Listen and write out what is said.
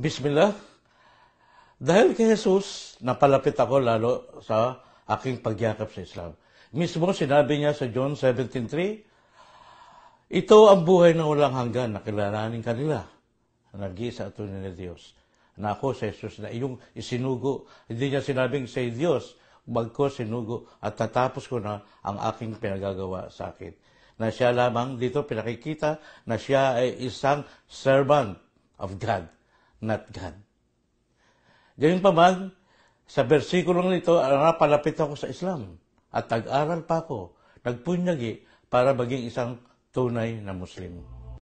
Bismillah. Dahil kay Jesus, napalapit ako lalo sa aking pagyakap sa Islam. Mismo sinabi niya sa John 17.3, Ito ang buhay na walang hanggan na kilalanin kanila. Nag-iisa ito ni Diyos. Na ako sa Jesus na iyong isinugo. Hindi niya sinabing sa Diyos, magko sinugo at tatapos ko na ang aking pinagagawa sa akin. Na siya lamang dito pinakikita na siya ay isang servant of God not God. Ganyan pa man, sa versikulong nito, napalapit ako sa Islam at tag aral pa ako, nagpunyagi para maging isang tunay na Muslim.